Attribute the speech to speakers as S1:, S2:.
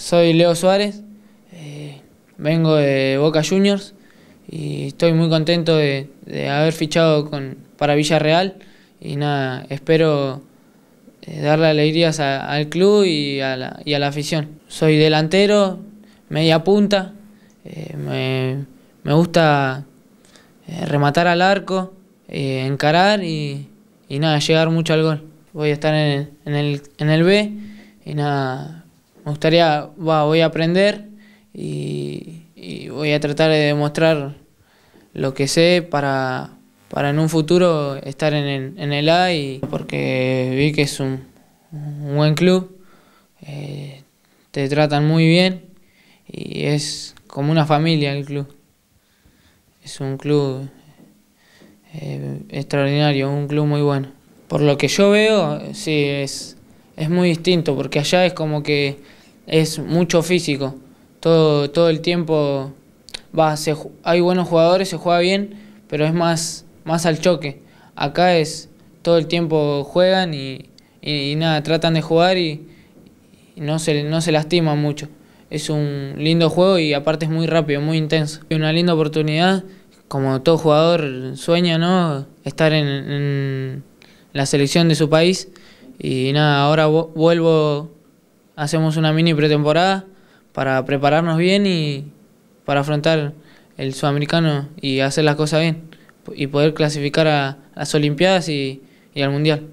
S1: soy Leo Suárez, eh, vengo de Boca Juniors y estoy muy contento de, haber fichado con, para Villarreal y nada, espero eh, darle alegrías al club y a, la, afición. Soy delantero, media punta, eh, me, gusta rematar al arco, encarar y, nada, llegar mucho al gol. Voy a estar en, el, en el B y nada, me gustaría, va, voy a aprender y, voy a tratar de demostrar lo que sé para, para en un futuro estar en el, en A porque vi que es un, buen club, eh, te tratan muy bien y es como una familia el club. Es un club eh, extraordinario, un club muy bueno. Por lo que yo veo, sí, es, es muy distinto, porque allá es como que es mucho físico. Todo, todo el tiempo va, hay buenos jugadores, se juega bien, pero es más, más al choque. Acá es todo el tiempo juegan y, y, nada, tratan de jugar y, no, se, no se lastiman mucho. Es un lindo juego y aparte es muy rápido, muy intenso. Una linda oportunidad, como todo jugador sueña, ¿no? Estar en, en la selección de su país. Y nada, ahora vuelvo, hacemos una mini pretemporada para prepararnos bien y para afrontar el sudamericano y hacer las cosas bien y poder clasificar a las Olimpiadas y, y al Mundial.